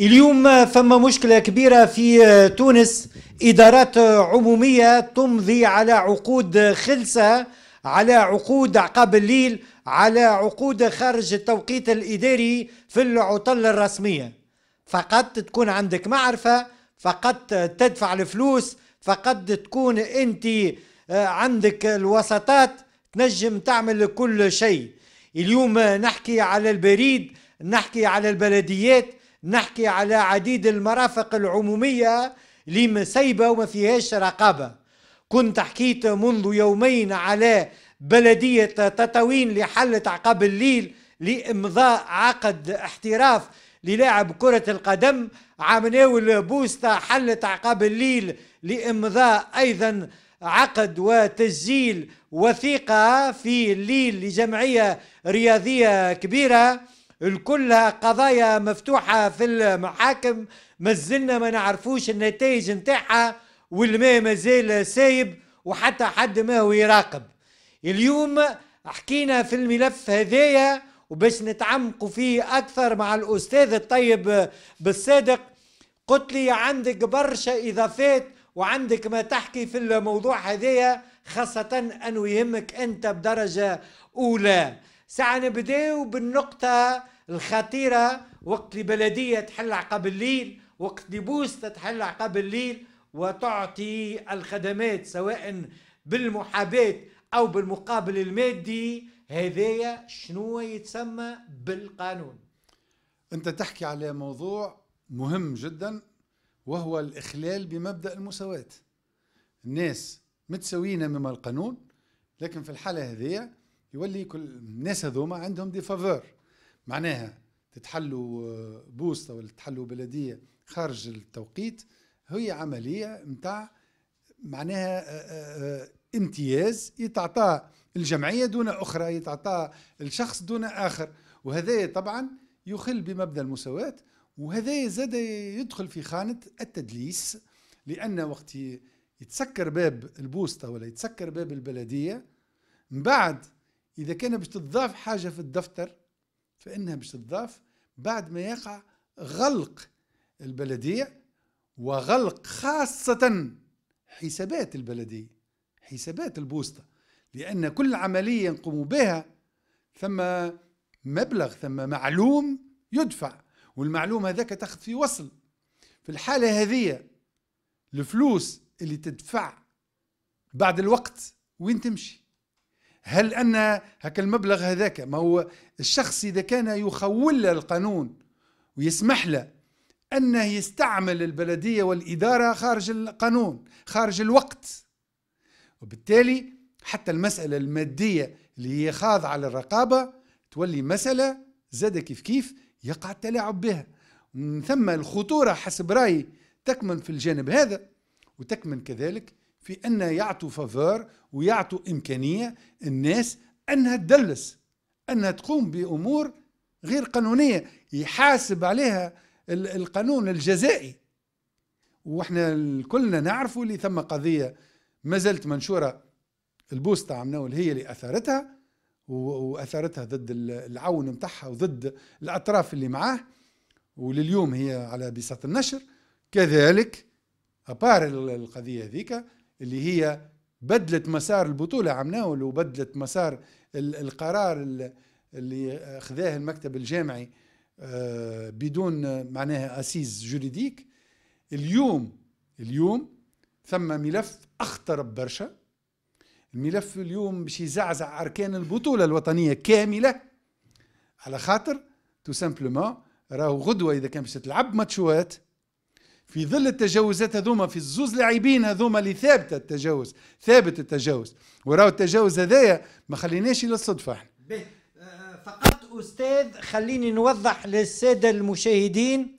اليوم فما مشكلة كبيرة في تونس إدارات عمومية تمضي على عقود خلسة على عقود عقاب الليل على عقود خارج التوقيت الإداري في العطل الرسمية فقط تكون عندك معرفة فقط تدفع الفلوس فقط تكون أنت آه، عندك الوسطات تنجم تعمل كل شيء اليوم نحكي على البريد نحكي على البلديات نحكي على عديد المرافق العمومية اللي مسيبة وما فيهاش رقابة كنت حكيت منذ يومين على بلدية تطاوين اللي حلت عقاب الليل لإمضاء عقد احتراف للاعب كرة القدم عمناول بوستا حلت عقاب الليل لإمضاء أيضا عقد وتسجيل وثيقة في الليل لجمعية رياضية كبيرة الكلها قضايا مفتوحة في المحاكم مازلنا ما نعرفوش النتائج نتاعها والماء مازال سايب وحتى حد ما هو يراقب اليوم حكينا في الملف هذايا وباش نتعمقوا فيه أكثر مع الأستاذ الطيب بالصادق قلت لي عندك برشا إضافات وعندك ما تحكي في الموضوع هذايا خاصة أنه يهمك أنت بدرجة أولى ساعة نبداو بالنقطة الخطيرة وقت البلدية تحل عقب الليل وقت بوسطة تحل عقب الليل وتعطي الخدمات سواء بالمحاباة أو بالمقابل المادي هذايا شنو يتسمى بالقانون أنت تحكي على موضوع مهم جدا وهو الإخلال بمبدأ المساواة الناس متساويين أمام القانون لكن في الحالة هذه يولي كل الناس هذوما عندهم دي فافور معناها تتحلوا آه، بوسطه ولا تتحلوا بلديه خارج التوقيت هي عمليه نتاع معناها آه، آه، امتياز يتعطى الجمعيه دون اخرى يتعطى الشخص دون اخر وهذا طبعا يخل بمبدا المساواه وهذا زاد يدخل في خانه التدليس لان وقت يتسكر باب البوسطه ولا يتسكر باب البلديه من بعد إذا كان باش تضاف حاجة في الدفتر فإنها باش تضاف بعد ما يقع غلق البلدية وغلق خاصة حسابات البلدية حسابات البوسطة لأن كل عملية نقوم بها ثم مبلغ ثم معلوم يدفع والمعلوم هذاك تاخذ في وصل في الحالة هذه الفلوس اللي تدفع بعد الوقت وين تمشي هل أن هكا المبلغ هذاك ما هو الشخص إذا كان يخول له القانون ويسمح له أنه يستعمل البلدية والإدارة خارج القانون خارج الوقت وبالتالي حتى المسألة المادية اللي هي خاضعة للرقابة تولي مسألة زاد كيف كيف يقع التلاعب بها من ثم الخطورة حسب رأيي تكمن في الجانب هذا وتكمن كذلك في أن يعطوا فافور ويعطوا إمكانية الناس أنها تدلس أنها تقوم بأمور غير قانونية يحاسب عليها القانون الجزائي واحنا كلنا نعرفوا اللي ثم قضية ما زالت منشورة البوسطة اللي هي اللي أثارتها وأثارتها ضد العون نتاعها وضد الأطراف اللي معاه ولليوم هي على بساط النشر كذلك أبار القضية هذيك اللي هي بدلت مسار البطولة عمناول وبدلت مسار القرار اللي خذاه المكتب الجامعي آه، بدون معناها أسيز جوريديك اليوم اليوم ثم ملف أخطر برشا الملف اليوم باش يزعزع أركان البطولة الوطنية كاملة على خاطر تو سامبلومون راهو غدوة إذا كان باش تلعب ماتشوات في ظل التجاوزات هذوما في الزوز لاعبين هذوما اللي ثابته التجاوز ثابت التجاوز وراو التجاوز هذايا ما خليناش للصدفه احنا آه، فقط استاذ خليني نوضح للساده المشاهدين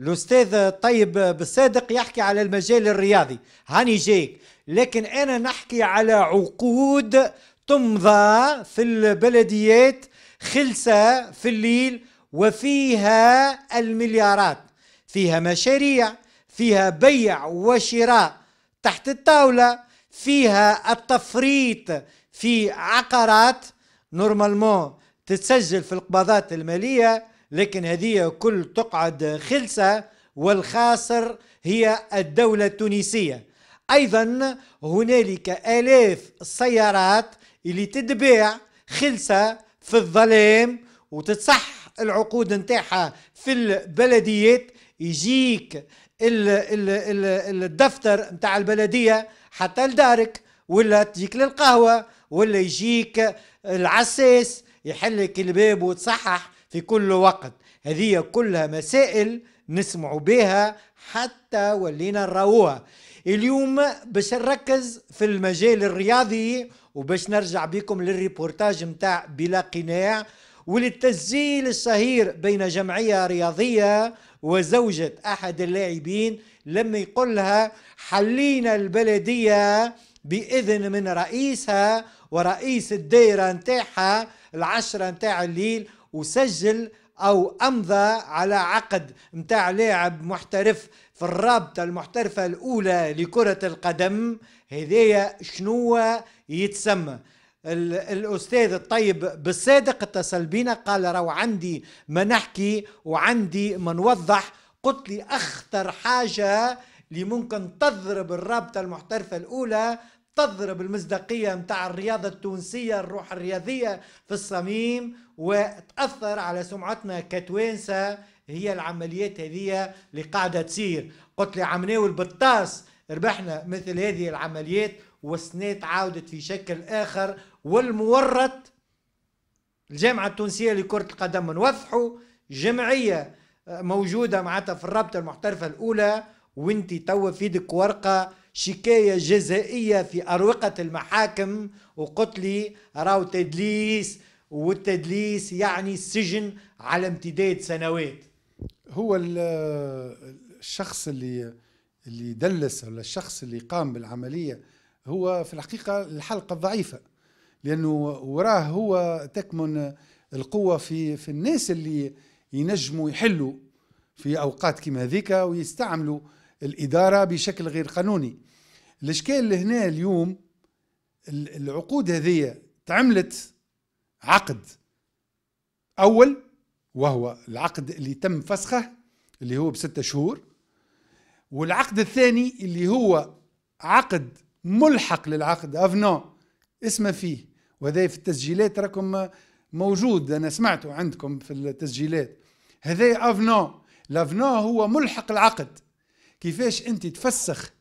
الاستاذ طيب بالصادق يحكي على المجال الرياضي هاني جايك لكن انا نحكي على عقود تمضى في البلديات خلسه في الليل وفيها المليارات فيها مشاريع فيها بيع وشراء تحت الطاولة فيها التفريط في عقارات نورمالمون تتسجل في القبضات المالية لكن هذه كل تقعد خلسة والخاسر هي الدولة التونسية أيضا هنالك آلاف السيارات اللي تتباع خلسة في الظلام وتتصح العقود نتاعها في البلديات يجيك الدفتر نتاع البلديه حتى لدارك ولا تجيك للقهوه ولا يجيك العساس يحل لك الباب وتصحح في كل وقت هذه كلها مسائل نسمعوا بها حتى ولينا نراوها اليوم باش نركز في المجال الرياضي وباش نرجع بكم للريبورتاج نتاع بلا قناع وللتسجيل الشهير بين جمعية رياضية وزوجة أحد اللاعبين لما يقلها حلينا البلدية بإذن من رئيسها ورئيس الدائرة نتاعها العشرة نتاع الليل وسجل أو أمضى على عقد نتاع لاعب محترف في الرابطة المحترفة الأولى لكرة القدم هذايا شنو يتسمى الأستاذ الطيب بالصادق اتصل بينا قال راهو عندي ما نحكي وعندي ما نوضح قلت لي أخطر حاجة اللي ممكن تضرب الرابطة المحترفة الأولى تضرب المصداقية متاع الرياضة التونسية الروح الرياضية في الصميم وتأثر على سمعتنا كتوانسة هي العمليات هذه اللي قاعدة تصير قلت لي عمناوي البطاس ربحنا مثل هذه العمليات والسنات عاودت في شكل آخر والمورط الجامعة التونسية لكرة القدم نوضحوا جمعية آه، موجودة معناتها في الرابطة المحترفة الأولى وانت توا في يدك ورقة شكاية جزائية في أروقة المحاكم وقلت لي راو تدليس والتدليس يعني السجن على امتداد سنوات هو آه، الشخص اللي اللي دلس ولا الشخص اللي قام بالعمليه هو في الحقيقة الحلقة الضعيفة لأنه وراه هو تكمن القوة في في الناس اللي ينجموا يحلوا في أوقات كما هذيك ويستعملوا الإدارة بشكل غير قانوني الإشكال هنا اليوم العقود هذه تعملت عقد أول وهو العقد اللي تم فسخه اللي هو بستة شهور والعقد الثاني اللي هو عقد ملحق للعقد افنون اسمه فيه وهذا في التسجيلات راكم موجود انا سمعته عندكم في التسجيلات هذا افنون لافنون هو ملحق العقد كيفاش انت تفسخ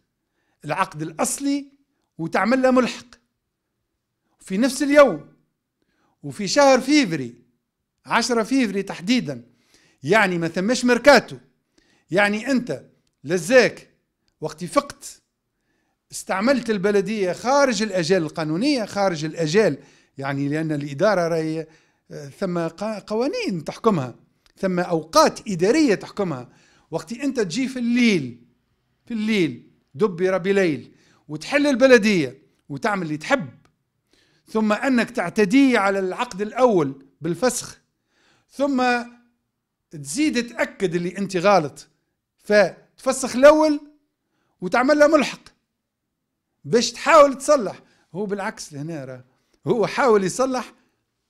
العقد الاصلي وتعمل له ملحق في نفس اليوم وفي شهر فيفري عشرة فيفري تحديدا يعني ما ثماش ميركاتو يعني انت لزاك وقت فقت استعملت البلدية خارج الأجال القانونية خارج الأجال يعني لأن الإدارة راهي آه، ثم قوانين تحكمها ثم أوقات إدارية تحكمها وقت أنت تجي في الليل في الليل دبر بليل وتحل البلدية وتعمل اللي تحب ثم أنك تعتدي على العقد الأول بالفسخ ثم تزيد تأكد اللي أنت غلط فتفسخ الأول وتعمل له ملحق باش تحاول تصلح هو بالعكس لهنا راه هو حاول يصلح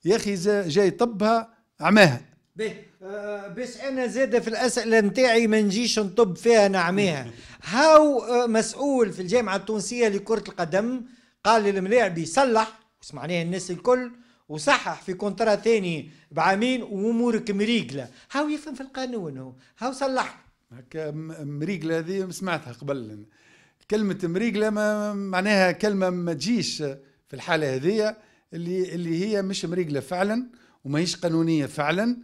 يا اخي جاي طبها عماها به آه، بس انا زاده في الاسئله نتاعي ما نجيش نطب فيها نعميها هاو آه، مسؤول في الجامعه التونسيه لكره القدم قال للملاعب صلح وسمعناها الناس الكل وصحح في كونترا ثاني بعامين وامورك مريقله هاو يفهم في القانون هو هاو صلح هكا مريقله هذه سمعتها قبل كلمة مريقلة ما معناها كلمة ما تجيش في الحالة هذه اللي اللي هي مش مريقلة فعلا وماهيش قانونية فعلا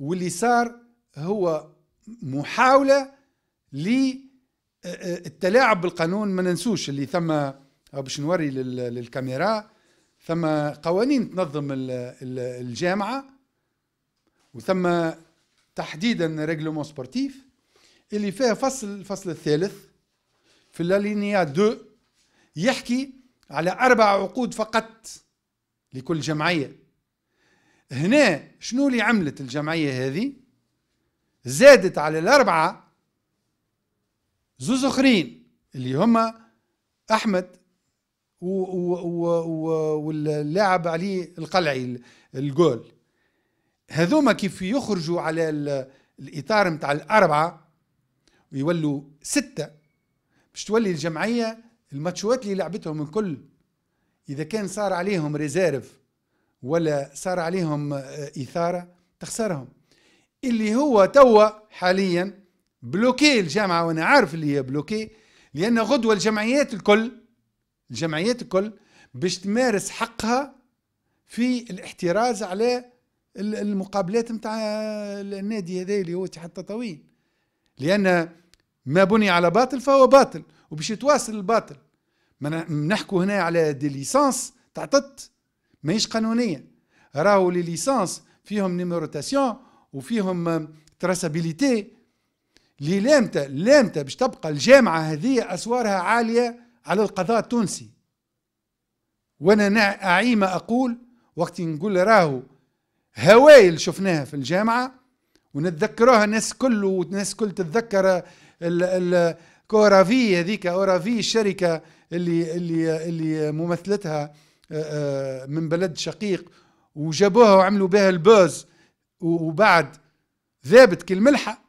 واللي صار هو محاولة للتلاعب بالقانون ما ننسوش اللي ثم باش نوري للكاميرا ثم قوانين تنظم الجامعة وثم تحديدا ريغلومون سبورتيف اللي فيها فصل الفصل الثالث في اللينيا 2 يحكي على أربع عقود فقط لكل جمعية هنا شنو اللي عملت الجمعية هذه زادت على الأربعة زوز أخرين اللي هما أحمد واللاعب علي القلعي الجول هذوما كيف يخرجوا على الإطار متاع الأربعة ويولوا ستة باش تولي الجمعيه الماتشوات اللي لعبتهم الكل اذا كان صار عليهم ريزيرف ولا صار عليهم آه، اثاره تخسرهم اللي هو توا حاليا بلوكي الجامعه وانا عارف اللي هي بلوكي لان غدوه الجمعيات الكل الجمعيات الكل باش تمارس حقها في الاحتراز على المقابلات نتاع النادي هذا اللي هو اتحاد تطاوين لان ما بني على باطل فهو باطل وباش يتواصل الباطل ما نحكوا هنا على دي ليسانس تعطت ماهيش قانونيه راهو لي ليسانس فيهم نيميروتاسيون وفيهم تراسابيليتي اللي لامتا لامتا باش تبقى الجامعه هذه اسوارها عاليه على القضاء التونسي وانا اعيم اقول وقت نقول راهو هوايل شفناها في الجامعه ونتذكروها الناس كل والناس كل تتذكر كورافي هذيك اورافي الشركه اللي اللي اللي ممثلتها من بلد شقيق وجابوها وعملوا بها البوز وبعد ذابت كالملحه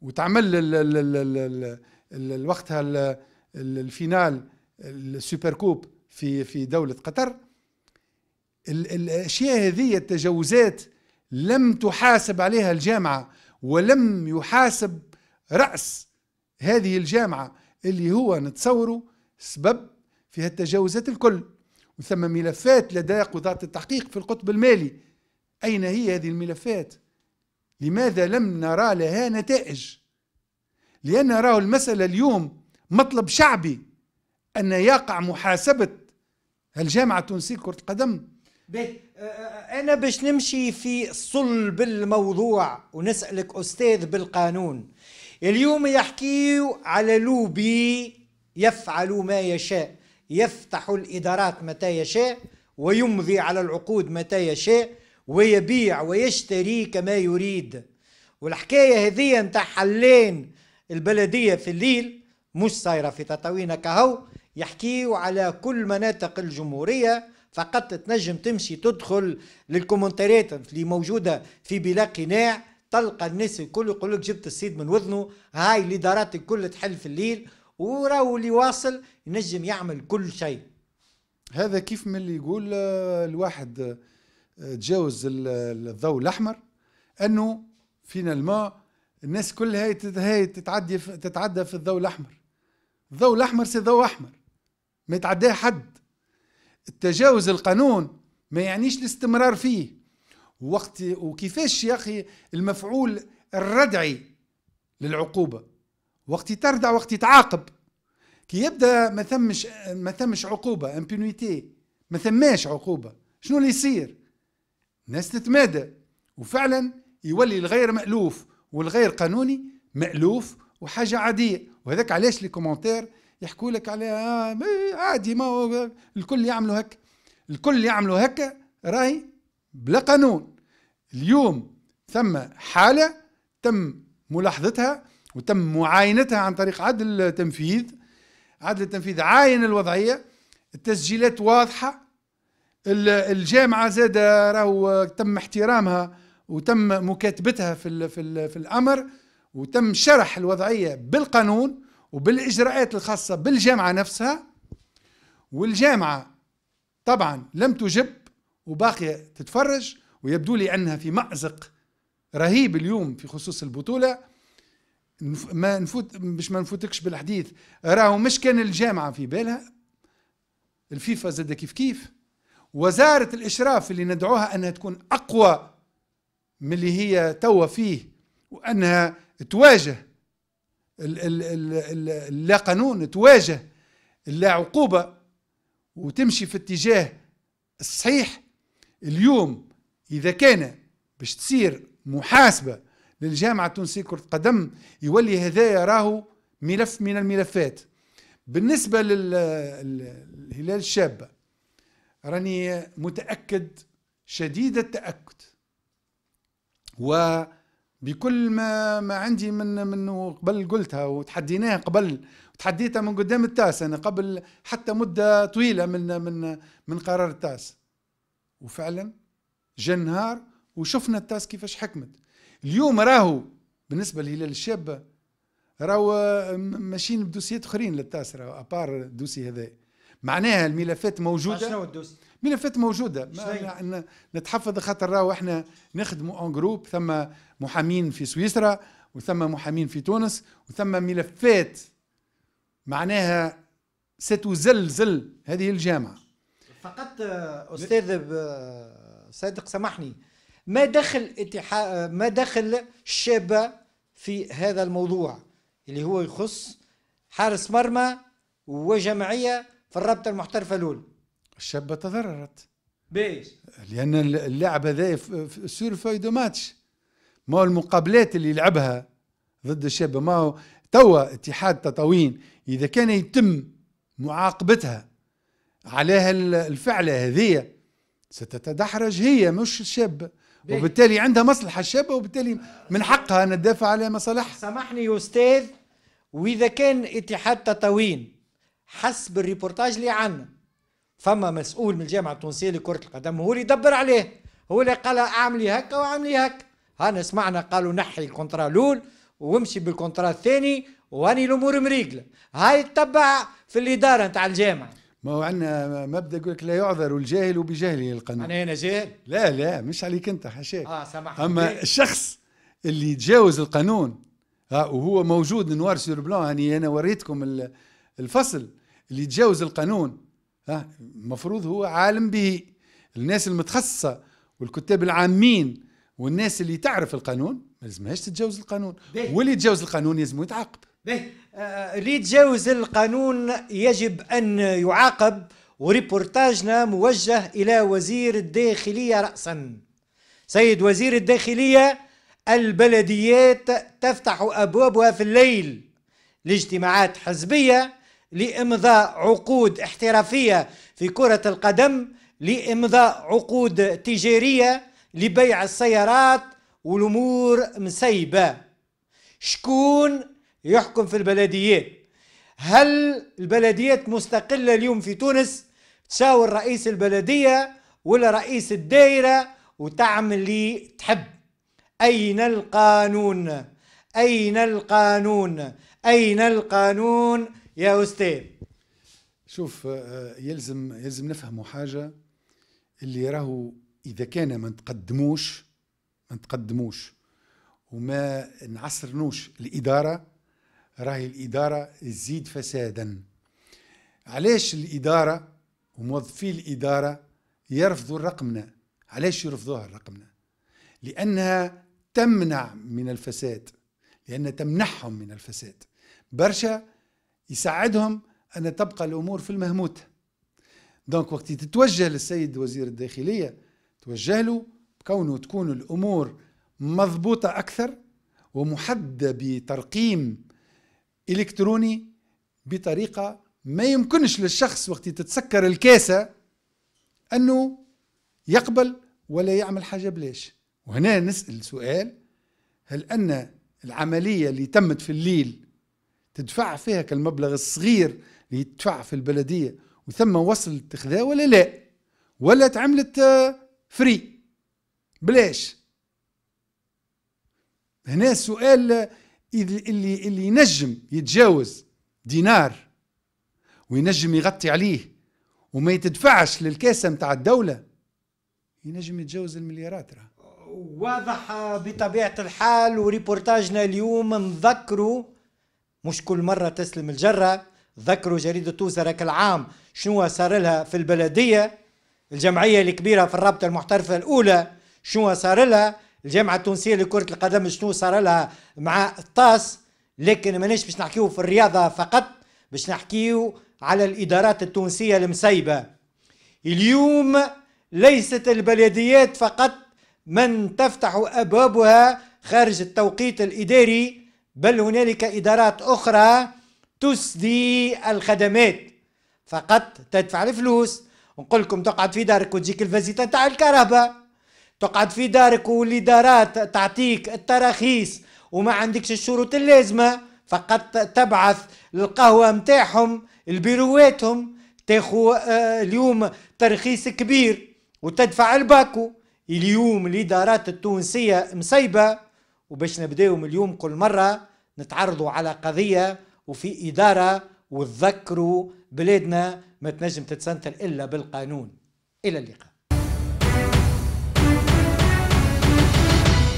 وتعمل وقتها الفينال السوبر كوب في في دوله قطر الاشياء هذه التجاوزات لم تحاسب عليها الجامعه ولم يحاسب رأس هذه الجامعة اللي هو نتصوره سبب في هالتجاوزات الكل وثم ملفات لدى قضاة التحقيق في القطب المالي أين هي هذه الملفات؟ لماذا لم نرى لها نتائج؟ لأن راه المسألة اليوم مطلب شعبي أن يقع محاسبة الجامعة التونسية كرة القدم بيه أنا باش نمشي في صلب الموضوع ونسألك أستاذ بالقانون اليوم يحكيو على لوبي يفعل ما يشاء يفتح الإدارات متى يشاء ويمضي على العقود متى يشاء ويبيع ويشتري كما يريد والحكاية هذه نتاع حلين البلدية في الليل مش صايرة في تطاوينة كهو يحكيو على كل مناطق الجمهورية فقط تنجم تمشي تدخل للكومنتاريات اللي موجودة في بلا قناع طلقة الناس الكل يقول لك جبت السيد من وذنه هاي الادارات الكل تحل في الليل وراهو اللي واصل ينجم يعمل كل شيء هذا كيف من اللي يقول آه، الواحد آه، تجاوز الضوء الاحمر انه فينا الماء الناس كلها هاي تتعدي تتعدى في الضوء الاحمر الضوء الاحمر سي ضوء احمر ما يتعداه حد التجاوز القانون ما يعنيش الاستمرار فيه وقت وكيفاش يا اخي المفعول الردعي للعقوبه وقت تردع وقت تعاقب كي يبدا ما ثمش ما ثمش عقوبه امبينيتي ما ثماش عقوبه شنو اللي يصير الناس تتمادى وفعلا يولي الغير مالوف والغير قانوني مالوف وحاجه عاديه وهذاك علاش لي كومونتير يحكوا لك على آه، عادي ما الكل يعملوا هكا الكل يعملوا هكا راهي بلا قانون اليوم ثم حالة تم ملاحظتها وتم معاينتها عن طريق عدل التنفيذ عدل التنفيذ عاين الوضعية التسجيلات واضحة الجامعة زادة راهو تم احترامها وتم مكاتبتها في الـ في, الـ في الامر وتم شرح الوضعيه بالقانون وبالاجراءات الخاصه بالجامعه نفسها والجامعه طبعا لم تجب وباقية تتفرج ويبدو لي أنها في مأزق رهيب اليوم في خصوص البطولة ما نفوت مش ما نفوتكش بالحديث راهو مش كان الجامعة في بالها الفيفا زاد كيف كيف وزارة الإشراف اللي ندعوها أنها تكون أقوى من اللي هي توا فيه وأنها تواجه اللا قانون تواجه اللا عقوبة وتمشي في اتجاه الصحيح اليوم إذا كان باش تصير محاسبة للجامعة التونسية كرة قدم يولي هذايا راهو ملف من الملفات بالنسبة للهلال الشابة راني متأكد شديد التأكد وبكل ما ما عندي من من قبل قلتها وتحديناها قبل وتحديتها من قدام التاس انا قبل حتى مده طويله من من من قرار التاس وفعلا جا النهار وشفنا التاس كيفاش حكمت اليوم راهو بالنسبه للهلال الشابه راهو ماشيين بدوسيات اخرين للتاس راهو ابار الدوسي هذا معناها الملفات موجوده شنو الدوسي؟ ملفات موجوده ما نتحفظ خاطر راهو احنا نخدموا اون جروب ثم محامين في سويسرا وثم محامين في تونس وثم ملفات معناها ستزلزل هذه الجامعه فقط آه، استاذ آه، صادق سامحني ما دخل اتحاد آه، ما دخل الشابه في هذا الموضوع اللي هو يخص حارس مرمى وجمعيه في الرابطه المحترفه الاولى الشابه تضررت بيش لان اللعب هذا سور فايدو ماتش ما هو المقابلات اللي يلعبها ضد الشابه ما هو توا اتحاد تطاوين اذا كان يتم معاقبتها عليها الفعلة هذه ستتدحرج هي مش الشابة وبالتالي عندها مصلحة الشابة وبالتالي من حقها أن تدافع على مصالحها سامحني يا أستاذ وإذا كان اتحاد تطاوين حسب الريبورتاج اللي عنا فما مسؤول من الجامعة التونسية لكرة القدم هو اللي يدبر عليه هو اللي قال اعملي هكا واعملي هكا هانا سمعنا قالوا نحي الكونترا الأول وامشي بالكونترا الثاني واني الأمور مريقلة هاي تتبع في الإدارة نتاع الجامعة ما هو عندنا مبدا يقول لك لا يعذر الجاهل بجهله القانون انا هنا جاهل لا لا مش عليك انت حاشاك اه سامحني اما بيه. الشخص اللي يتجاوز القانون ها وهو موجود نوار سور بلون يعني انا وريتكم الفصل اللي يتجاوز القانون ها المفروض هو عالم به الناس المتخصصه والكتاب العامين والناس اللي تعرف القانون ما لازمهاش تتجاوز القانون واللي يتجاوز القانون لازم يتعاقب آه، ليتجاوز القانون يجب أن يعاقب وريبورتاجنا موجه إلى وزير الداخلية رأسا سيد وزير الداخلية البلديات تفتح أبوابها في الليل لاجتماعات حزبية لإمضاء عقود احترافية في كرة القدم لإمضاء عقود تجارية لبيع السيارات والأمور مسيبة شكون يحكم في البلديات هل البلديات مستقلة اليوم في تونس تساور رئيس البلدية ولا رئيس الدائرة وتعمل اللي تحب أين القانون أين القانون أين القانون يا أستاذ شوف آه، يلزم يلزم نفهموا حاجة اللي راهو إذا كان ما نتقدموش ما نتقدموش وما نعصرنوش الإدارة راهي الإدارة تزيد فسادا علاش الإدارة وموظفي الإدارة يرفضوا الرقمنة علاش يرفضوها الرقمنة لأنها تمنع من الفساد لأنها تمنحهم من الفساد برشا يساعدهم أن تبقى الأمور في المهموت دونك وقت تتوجه للسيد وزير الداخلية توجه له كونه تكون الأمور مضبوطة أكثر ومحددة بترقيم الكتروني بطريقه ما يمكنش للشخص وقت تتسكر الكاسه انه يقبل ولا يعمل حاجه بلاش وهنا نسال سؤال هل ان العمليه اللي تمت في الليل تدفع فيها كالمبلغ الصغير اللي يدفع في البلديه وثم وصل تخذاه ولا لا ولا تعملت فري آه، بلاش هنا السؤال اللي اللي ينجم يتجاوز دينار وينجم يغطي عليه وما يتدفعش للكاسه نتاع الدوله ينجم يتجاوز المليارات راه واضح بطبيعه الحال وريبورتاجنا اليوم نذكروا مش كل مره تسلم الجره ذكروا جريده توزرك العام شنو صار لها في البلديه الجمعيه الكبيره في الرابطه المحترفه الاولى شنو صار لها الجامعه التونسيه لكره القدم شنو صار لها مع الطاس لكن ماناش باش نحكيو في الرياضه فقط باش نحكيو على الادارات التونسيه المسيبه اليوم ليست البلديات فقط من تفتح ابوابها خارج التوقيت الاداري بل هنالك ادارات اخرى تسدي الخدمات فقط تدفع الفلوس نقول لكم تقعد في دارك وتجيك الفازيتا تاع الكهرباء تقعد في دارك والادارات تعطيك التراخيص وما عندكش الشروط اللازمه فقط تبعث القهوه متاعهم البيرواتهم تاخو آه، اليوم ترخيص كبير وتدفع الباكو اليوم الادارات التونسيه مصيبه وباش نبداو اليوم كل مره نتعرضوا على قضيه وفي اداره وتذكروا بلادنا ما تنجم تتسنتر الا بالقانون الى اللقاء